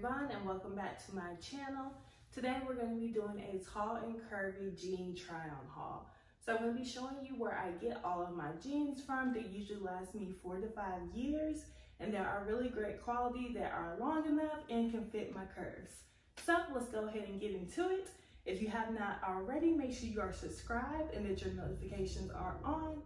Vaughn and welcome back to my channel. Today we're going to be doing a tall and curvy jean try on haul. So I'm going to be showing you where I get all of my jeans from. They usually last me four to five years and they are really great quality that are long enough and can fit my curves. So let's go ahead and get into it. If you have not already, make sure you are subscribed and that your notifications are on.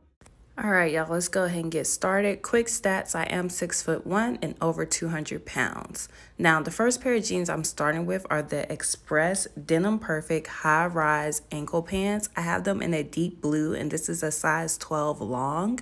All right, y'all, let's go ahead and get started. Quick stats I am six foot one and over 200 pounds. Now, the first pair of jeans I'm starting with are the Express Denim Perfect High Rise Ankle Pants. I have them in a deep blue, and this is a size 12 long.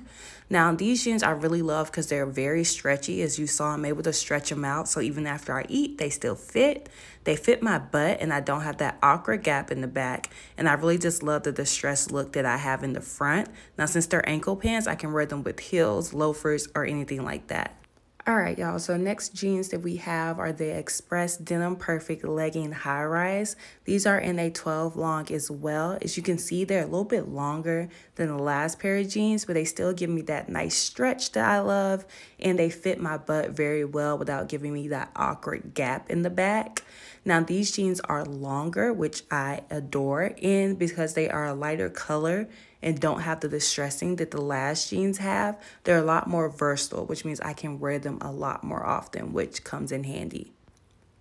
Now, these jeans I really love because they're very stretchy. As you saw, I'm able to stretch them out. So even after I eat, they still fit. They fit my butt, and I don't have that awkward gap in the back. And I really just love the distressed look that I have in the front. Now, since they're ankle pants, I can wear them with heels, loafers, or anything like that. All right, y'all. So next jeans that we have are the Express Denim Perfect Legging High Rise. These are in a 12 long as well. As you can see, they're a little bit longer than the last pair of jeans, but they still give me that nice stretch that I love, and they fit my butt very well without giving me that awkward gap in the back. Now, these jeans are longer, which I adore, and because they are a lighter color, and don't have the distressing that the last jeans have, they're a lot more versatile, which means I can wear them a lot more often, which comes in handy.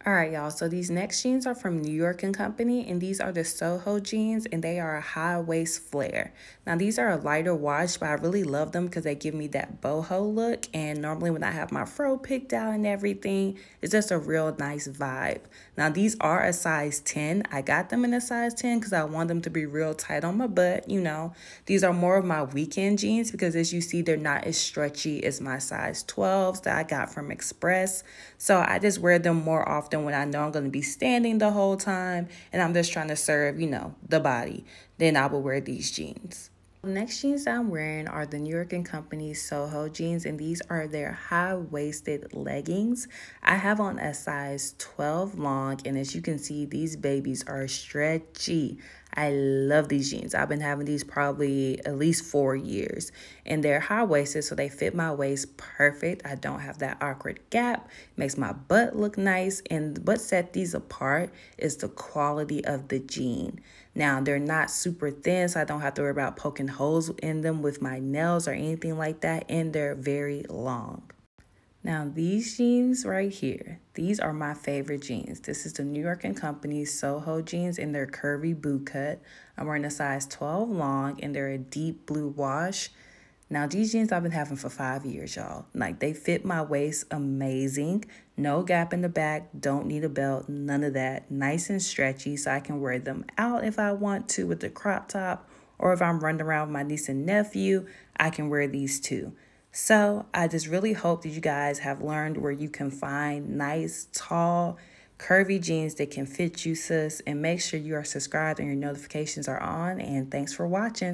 All right, y'all. So these next jeans are from New York and Company, and these are the Soho jeans, and they are a high waist flare. Now these are a lighter wash, but I really love them because they give me that boho look. And normally when I have my fro picked out and everything, it's just a real nice vibe. Now these are a size 10. I got them in a size 10 because I want them to be real tight on my butt. You know, these are more of my weekend jeans because as you see, they're not as stretchy as my size 12s that I got from Express. So I just wear them more often when I know I'm going to be standing the whole time and I'm just trying to serve, you know, the body, then I will wear these jeans. The next jeans that I'm wearing are the New York and Company Soho jeans, and these are their high-waisted leggings. I have on a size 12 long, and as you can see, these babies are stretchy. I love these jeans. I've been having these probably at least four years. And they're high-waisted, so they fit my waist perfect. I don't have that awkward gap. It makes my butt look nice. And what set these apart is the quality of the jean. Now, they're not super thin, so I don't have to worry about poking holes in them with my nails or anything like that. And they're very long. Now, these jeans right here, these are my favorite jeans. This is the New York & Company Soho jeans in their curvy boot cut. I'm wearing a size 12 long and they're a deep blue wash. Now, these jeans I've been having for five years, y'all. Like, they fit my waist amazing. No gap in the back. Don't need a belt. None of that. Nice and stretchy so I can wear them out if I want to with the crop top. Or if I'm running around with my niece and nephew, I can wear these too. So I just really hope that you guys have learned where you can find nice, tall, curvy jeans that can fit you, sis. And make sure you are subscribed and your notifications are on. And thanks for watching.